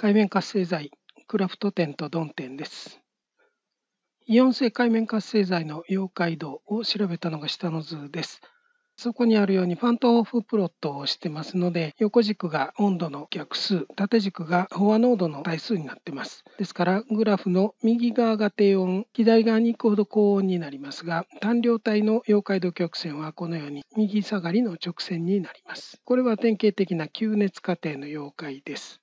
界面活性剤クラフト店とドン店です。イオン性界面活性剤の溶解度を調べたのが下の図です。そこにあるようにファントオフプロットをしてますので横軸が温度の逆数縦軸が飽和濃度の対数になってますですからグラフの右側が低温左側に行くほど高温になりますが単量体の溶解度曲線はこのように右下がりの直線になりますこれは典型的な吸熱過程の溶解です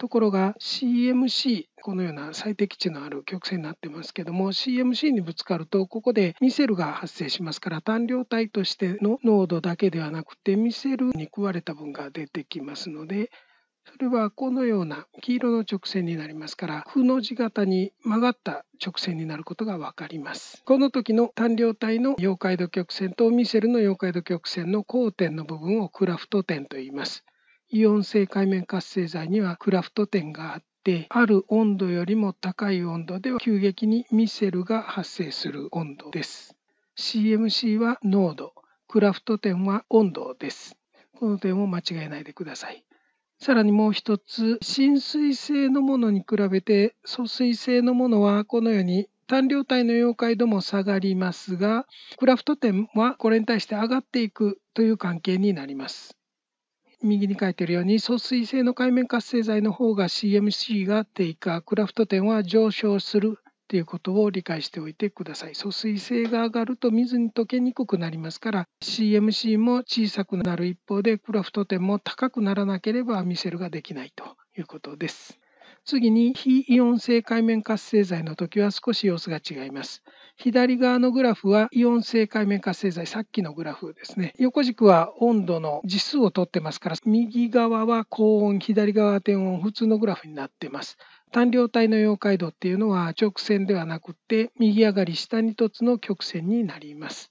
ところが CMC このような最適値のある曲線になってますけども CMC にぶつかるとここでミセルが発生しますから単量体としての濃度だけではなくてミセルに食われた分が出てきますのでそれはこのような黄色の直線になりますから負の字型に曲がった直線になることが分かりますこの時の単量体の溶解度曲線とミセルの溶解度曲線の交点の部分をクラフト点と言いますイオン性界面活性剤にはクラフト点があってある温度よりも高い温度では急激にミセルが発生する温度です CMC は濃度クラフト点は温度ですこの点を間違えないでくださいさらにもう一つ浸水性のものに比べて疎水性のものはこのように単量体の溶解度も下がりますがクラフト点はこれに対して上がっていくという関係になります右に書いてるように疎水性の海面活性剤の方が CMC が低下クラフト点は上昇するっていうことを理解しておいてください疎水性が上がると水に溶けにくくなりますから CMC も小さくなる一方でクラフト点も高くならなければミセルができないということです次に非イオン性界面活性剤の時は少し様子が違います左側のグラフはイオン性界面活性剤さっきのグラフですね横軸は温度の時数を取ってますから右側は高温左側は低温普通のグラフになってます単量体の溶解度っていうのは直線ではなくて右上がり下に凸の曲線になります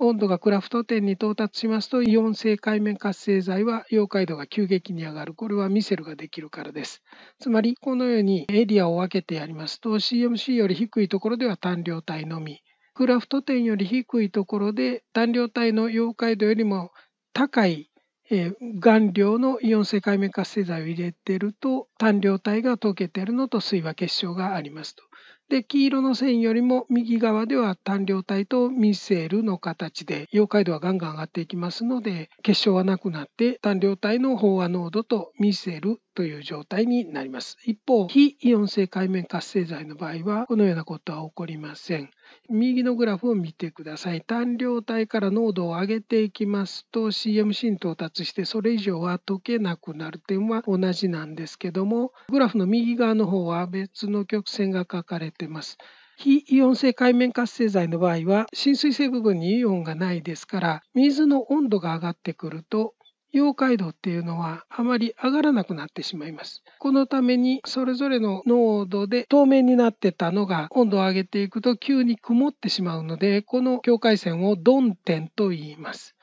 温度がクラフト点に到達しますとイオン性界面活性剤は溶解度が急激に上がるこれはミセルができるからですつまりこのようにエリアを分けてやりますと CMC より低いところでは単量体のみクラフト点より低いところで単量体の溶解度よりも高いえ顔料のイオン性界面活性剤を入れていると単量体が溶けているのと水は結晶がありますと。で黄色の線よりも右側では単量体とミセルの形で溶解度はガンガン上がっていきますので結晶はなくなって単量体の飽和濃度とミセルという状態になります。一方、非イオン性界面活性剤の場合は、このようなことは起こりません。右のグラフを見てください。単量体から濃度を上げていきますと CMC に到達してそれ以上は溶けなくなる点は同じなんですけどもグラフの右側の方は別の曲線が書かれています。非イオン性界面活性剤の場合は浸水性部分にイオンがないですから水の温度が上がってくると溶解度っていうのはあまり上がらなくなってしまいます。このためにそれぞれの濃度で透明になってたのが温度を上げていくと急に曇ってしまうのでこの境界線をドン点と言います。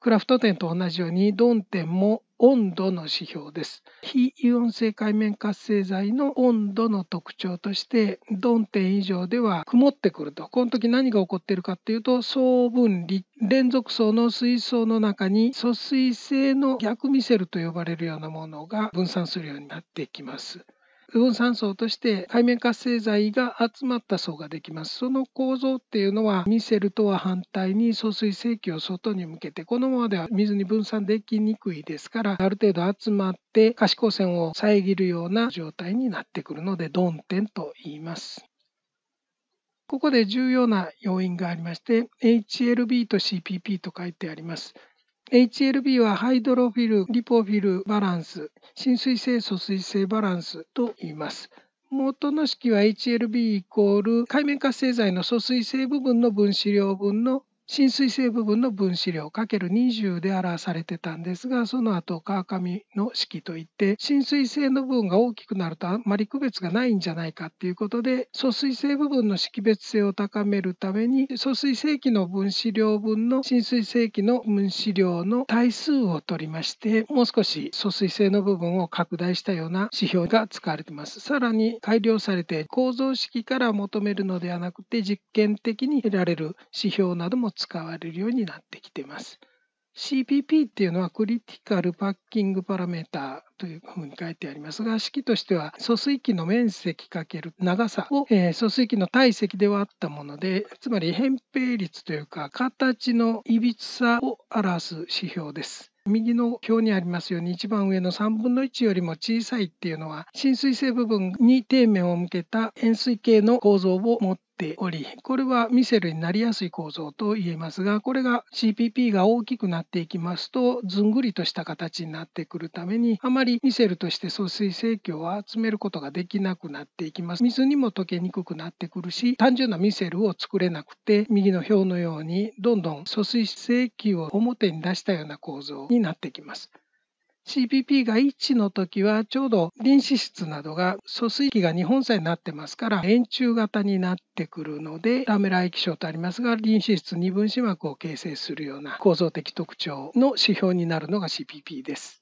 クラフト点と同じようにドン点も温度の指標です。非イオン性界面活性剤の温度の特徴として、鈍点以上では曇ってくると。この時何が起こっているかっていうと、層分離、連続層の水槽の中に疎水性の逆ミセルと呼ばれるようなものが分散するようになってきます。魚酸層として海面活性剤が集まった層ができますその構造っていうのはミセルとは反対に疎水性器を外に向けてこのままでは水に分散できにくいですからある程度集まって可視光線を遮るような状態になってくるので鈍点と言いますここで重要な要因がありまして HLB と CPP と書いてあります HLB はハイドロフィル、リポフィルバランス、浸水性疎水性バランスと言います。元の式は HLB イコール海面活性剤の疎水性部分の分子量分の浸水性部分の分子量 ×20 で表されてたんですがその後川上の式といって浸水性の部分が大きくなるとあまり区別がないんじゃないかっていうことで疎水性部分の識別性を高めるために疎水性器の分子量分の浸水性器の分子量の対数を取りましてもう少し疎水性の部分を拡大したような指標が使われてますさらに改良されて構造式から求めるのではなくて実験的に得られる指標なども使われるようになってきてます。CPP っていうのはクリティカルパッキングパラメータというふうに書いてありますが式としては疎水器の面積×長さを、えー、疎水器の体積で割ったものでつまり扁平率というか形のいびつさを表す指標です。右の表にありますように一番上の3分の1よりも小さいっていうのは浸水性部分に底面を向けた円錐形の構造を持っておりこれはミセルになりやすい構造と言えますがこれが CPP が大きくなっていきますとずんぐりとした形になってくるためにあまりミセルとして疎水成形を集めることができなくなっていきます水にも溶けにくくなってくるし単純なミセルを作れなくて右の表のようにどんどん疎水性球を表に出したような構造になってきます。CPP が1の時はちょうど臨脂質などが疎水器が2本線になってますから円柱型になってくるのでラメラ液晶とありますが臨脂質2分子膜を形成するような構造的特徴の指標になるのが CPP です。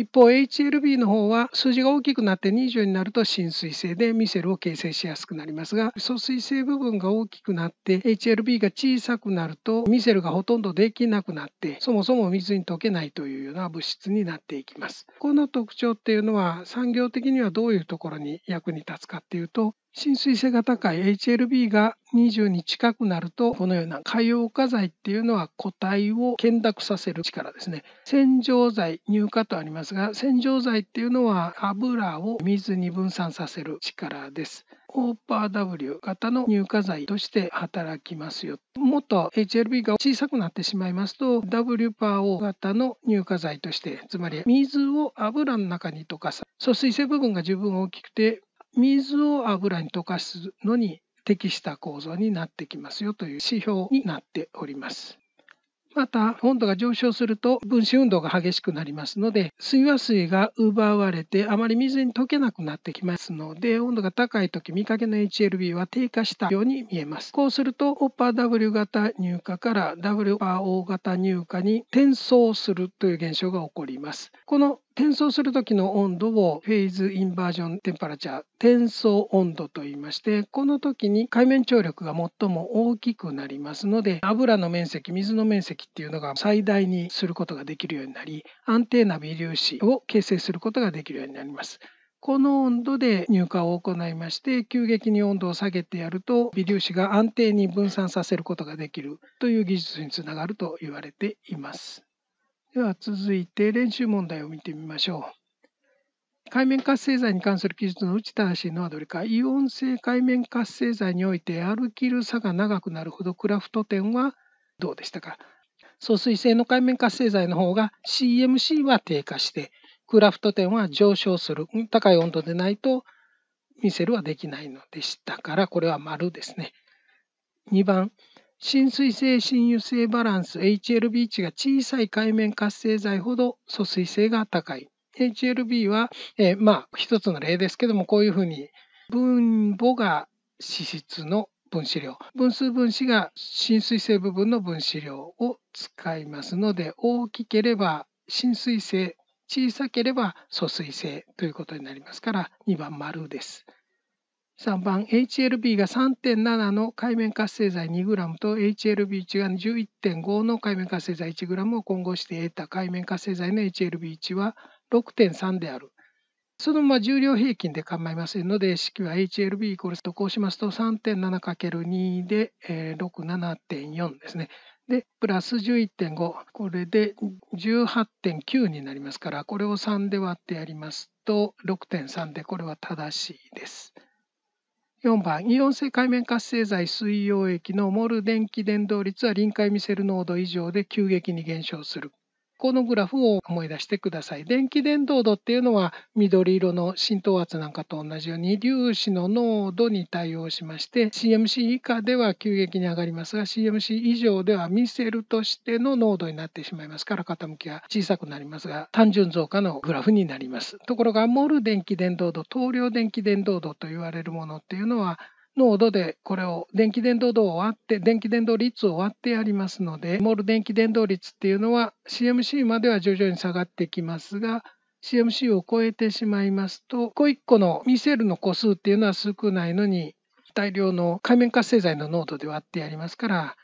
一方 HLB の方は数字が大きくなって20になると浸水性でミセルを形成しやすくなりますが疎水性部分が大きくなって HLB が小さくなるとミセルがほとんどできなくなってそもそも水に溶けないというような物質になっていきます。この特徴っていうのは産業的にはどういうところに役に立つかっていうと浸水性が高い HLB が20に近くなるとこのような海洋化剤っていうのは固体を見濁させる力ですね洗浄剤乳化とありますが洗浄剤っていうのは油を水に分散させる力です OPRW 型の乳化剤として働きますよもっと HLB が小さくなってしまいますと WPRO 型の乳化剤としてつまり水を油の中に溶かす疎水性部分が十分大きくて水を油に溶かすのに適した構造になってきますよという指標になっております。また温度が上昇すると分子運動が激しくなりますので水和水が奪われてあまり水に溶けなくなってきますので温度が高い時見かけの HLB は低下したように見えますこうするとオッパー w 型乳化から WRO 型乳化に転送するという現象が起こりますこの転送する時の温度をフェイズインバージョンテンパラチャー転送温度といいましてこの時に海面張力が最も大きくなりますので油の面積水の面積っていうのが最大にすることができるようになり安定な微粒子を形成することができるようになります。この温度で乳化を行いまして急激に温度を下げてやると微粒子が安定に分散させることができるという技術につながると言われています。では続いて練習問題を見てみましょう。海面活性剤に関する記述の内ち氏しいのはどれか。イオン性海面活性剤において歩きる差が長くなるほどクラフト点はどうでしたか。疎水性の海面活性剤の方が CMC は低下して、クラフト点は上昇する。高い温度でないとミセルはできないのでしたから、これは丸ですね。2番、浸水性浸油性バランス HLB 値が小さい海面活性剤ほど疎水性が高い。HLB は、えー、まあ一つの例ですけどもこういうふうに分母が脂質の分子量分数分子が浸水性部分の分子量を使いますので大きければ浸水性小さければ疎水性ということになりますから2番丸です。3番 HLB が3.7の海面活性剤 2g と HLB1 が11.5の海面活性剤 1g を混合して得た海面活性剤の HLB1 は6.3である。そのまま重量平均で構いませんので式は HLB イコールとこうしますと 3.7×2 で、えー、67.4ですね。でプラス11.5これで18.9になりますからこれを3で割ってやりますと6.3でこれは正しいです。4番イオン性界面活性剤水溶液のモル電気伝導率は臨界ミセル濃度以上で急激に減少する。このグラフを思い出してください。電気伝導度っていうのは緑色の浸透圧なんかと同じように粒子の濃度に対応しまして CMC 以下では急激に上がりますが CMC 以上ではミセルとしての濃度になってしまいますから傾きは小さくなりますが単純増加のグラフになります。ところがモル電気伝導度、等量電気伝導度と言われるものっていうのは濃度でこれを電気伝導度を割って電気伝導率を割ってやりますのでモール電気伝導率っていうのは CMC までは徐々に下がってきますが CMC を超えてしまいますと1個1個のミセルの個数っていうのは少ないのに大量の海面活性剤の濃度で割ってやりますから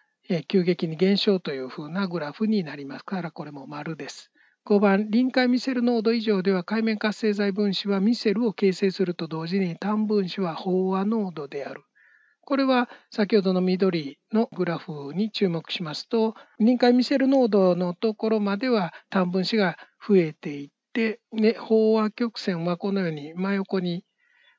急激に減少というふうなグラフになりますからこれも丸です。5番臨界ミセル濃度以上では海面活性剤分子はミセルを形成すると同時に単分子は飽和濃度である。これは先ほどの緑のグラフに注目しますと臨界ミセル濃度のところまでは単分子が増えていって、ね、飽和曲線はこのように真横に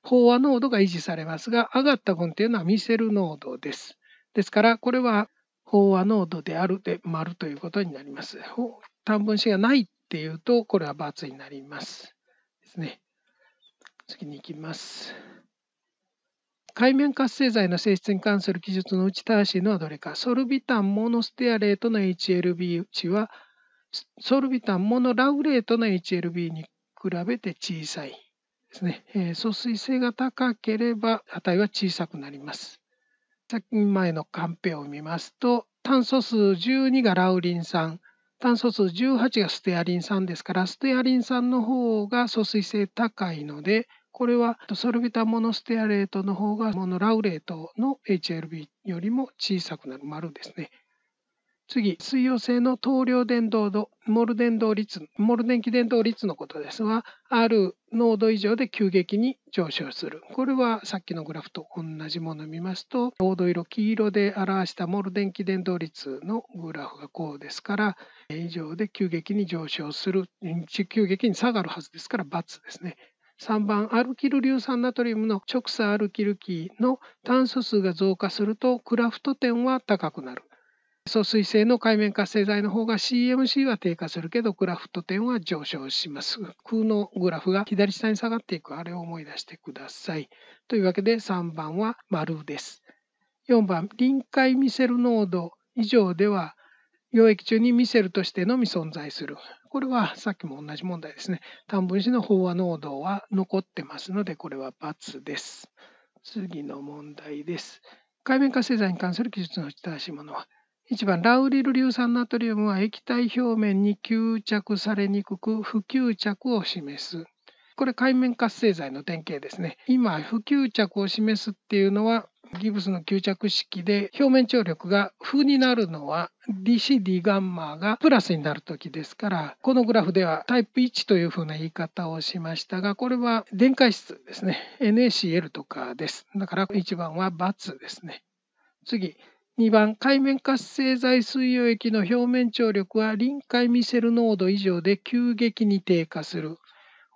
飽和濃度が維持されますが上がった分というのはミセル濃度です。ですからこれは飽和濃度であるで丸ということになります。単分子がないっていうと、これはツになります。ですね。次に行きます。海面活性剤の性質に関する記述のうち正しいのはどれか。ソルビタンモノステアレートの HLB 値は、ソルビタンモノラウレートの HLB に比べて小さいですね。えー、疎水性が高ければ値は小さくなります。先前のカンペを見ますと、炭素数12がラウリン酸、炭素数18がステアリン酸ですからステアリン酸の方が疎水性高いのでこれはソルビタモノステアレートの方がモノラウレートの HLB よりも小さくなる丸ですね。次、水溶性の等量電動度、モル電動率、モル電気電動率のことですが、る濃度以上で急激に上昇する。これはさっきのグラフと同じものを見ますと、黄土色、黄色で表したモル電気電動率のグラフがこうですから、以上で急激に上昇する、急激に下がるはずですから、×ですね。3番アルキル硫酸ナトリウムの直鎖アルキル基の炭素数が増加するとクラフト点は高くなる疎水性の海面活性剤の方が CMC は低下するけどグラフと点は上昇します。空のグラフが左下に下がっていくあれを思い出してください。というわけで3番は丸です。4番臨界ミセル濃度以上では溶液中にミセルとしてのみ存在する。これはさっきも同じ問題ですね。単分子の飽和濃度は残ってますのでこれは×です。次の問題です。海面活性剤に関する記述の正しいものは1番ラウリル硫酸ナトリウムは液体表面に吸着されにくく不吸着を示すこれ海面活性剤の典型ですね今不吸着を示すっていうのはギブスの吸着式で表面張力が負になるのは DCD ガンマがプラスになる時ですからこのグラフではタイプ1というふうな言い方をしましたがこれは電解質ですね NaCl とかですだから1番は×ですね次2番、海面活性剤水溶液の表面張力は臨界ミセル濃度以上で急激に低下する。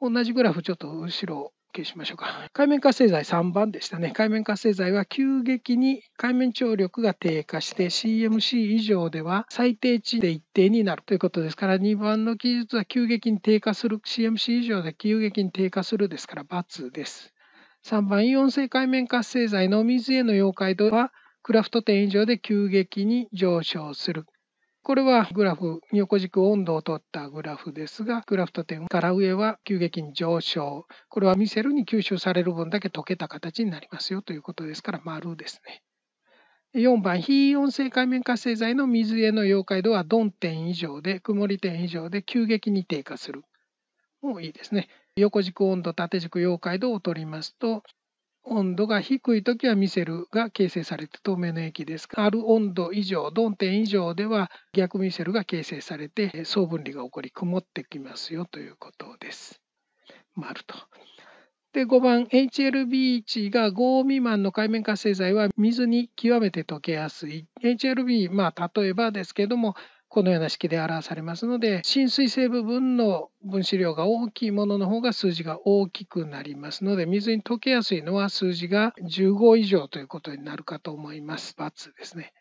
同じグラフちょっと後ろ消しましょうか。海面活性剤3番でしたね。海面活性剤は急激に海面張力が低下して CMC 以上では最低値で一定になるということですから2番の記述は急激に低下する CMC 以上で急激に低下するですから×です。3番イオン性海面活性剤の水への溶解度はクラフト店以上で急激に上昇する。これはグラフ、横軸温度を取ったグラフですが、クラフト点から上は急激に上昇。これはミセルに吸収される分だけ溶けた形になりますよということですから、丸ですね。4番、非温性界面活性剤の水への溶解度は鈍点以上で、曇り点以上で急激に低下する。もういいですね。横軸温度、縦軸溶解度を取りますと、温度が低い時はミセルが形成されて透明の液ですある温度以上鈍点以上では逆ミセルが形成されて総分離が起こり曇ってきますよということです。丸と。で5番 HLB 値が5未満の海面活性剤は水に極めて溶けやすい HLB まあ例えばですけどもこのような式で表されますので浸水性部分の分子量が大きいものの方が数字が大きくなりますので水に溶けやすいのは数字が15以上ということになるかと思います。×ですね。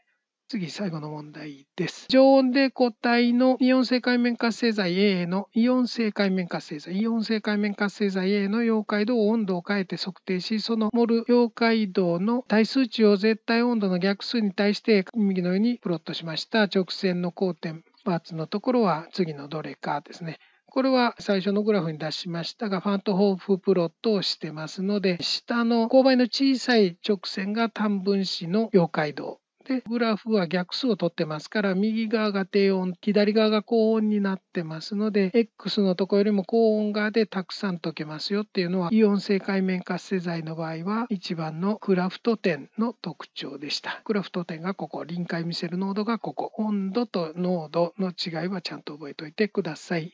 次、最後の問題です。常温で固体のイオン性界面活性剤 A のイオン性界面活性剤、イオン性界面活性剤 A の溶解度を温度を変えて測定し、そのモル溶解度の対数値を絶対温度の逆数に対して右のようにプロットしました。直線の交点、パーツのところは次のどれかですね。これは最初のグラフに出しましたが、ファントホーフプロットをしてますので、下の勾配の小さい直線が単分子の溶解度でグラフは逆数を取ってますから右側が低温左側が高温になってますので X のとこよりも高温側でたくさん溶けますよっていうのはイオン性界面活性剤の場合は1番のクラフト点の特徴でしたクラフト点がここ臨界見せる濃度がここ温度と濃度の違いはちゃんと覚えておいてください。